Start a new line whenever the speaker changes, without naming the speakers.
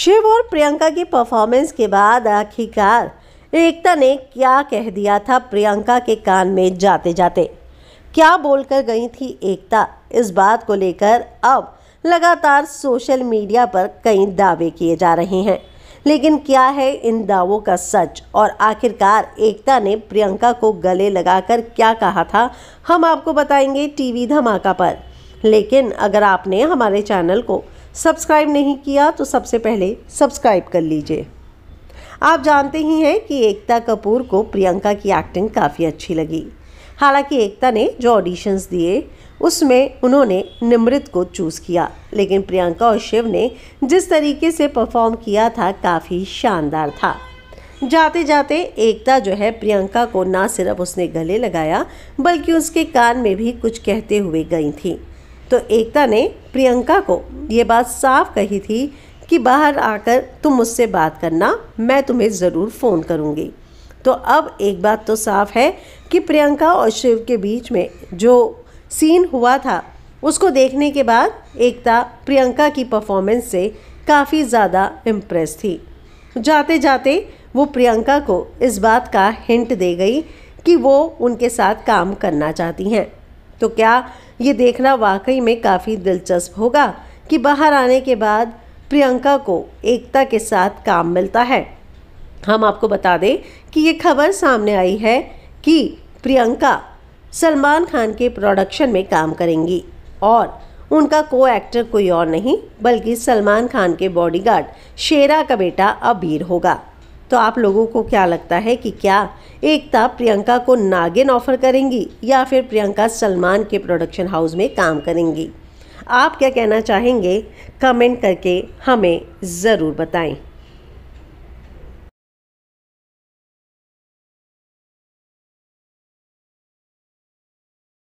शिव और प्रियंका की परफॉर्मेंस के बाद आखिरकार एकता ने क्या कह दिया था प्रियंका के कान में जाते जाते क्या बोलकर गई थी एकता इस बात को लेकर अब लगातार सोशल मीडिया पर कई दावे किए जा रहे हैं लेकिन क्या है इन दावों का सच और आखिरकार एकता ने प्रियंका को गले लगाकर क्या कहा था हम आपको बताएंगे टीवी धमाका पर लेकिन अगर आपने हमारे चैनल को सब्सक्राइब नहीं किया तो सबसे पहले सब्सक्राइब कर लीजिए आप जानते ही हैं कि एकता कपूर को प्रियंका की एक्टिंग काफ़ी अच्छी लगी हालांकि एकता ने जो ऑडिशंस दिए उसमें उन्होंने निमृत को चूज़ किया लेकिन प्रियंका और शिव ने जिस तरीके से परफॉर्म किया था काफ़ी शानदार था जाते जाते एकता जो है प्रियंका को ना सिर्फ उसने गले लगाया बल्कि उसके कान में भी कुछ कहते हुए गई थी तो एकता ने प्रियंका को ये बात साफ कही थी कि बाहर आकर तुम मुझसे बात करना मैं तुम्हें ज़रूर फ़ोन करूँगी तो अब एक बात तो साफ है कि प्रियंका और शिव के बीच में जो सीन हुआ था उसको देखने के बाद एकता प्रियंका की परफॉर्मेंस से काफ़ी ज़्यादा इम्प्रेस थी जाते जाते वो प्रियंका को इस बात का हिंट दे गई कि वो उनके साथ काम करना चाहती हैं तो क्या ये देखना वाकई में काफ़ी दिलचस्प होगा कि बाहर आने के बाद प्रियंका को एकता के साथ काम मिलता है हम आपको बता दें कि ये खबर सामने आई है कि प्रियंका सलमान खान के प्रोडक्शन में काम करेंगी और उनका को एक्टर कोई और नहीं बल्कि सलमान खान के बॉडीगार्ड शेरा का बेटा अबीर होगा तो आप लोगों को क्या लगता है कि क्या एकता प्रियंका को नागिन ऑफर करेंगी या फिर प्रियंका सलमान के प्रोडक्शन हाउस में काम करेंगी आप क्या कहना चाहेंगे कमेंट करके हमें ज़रूर बताएं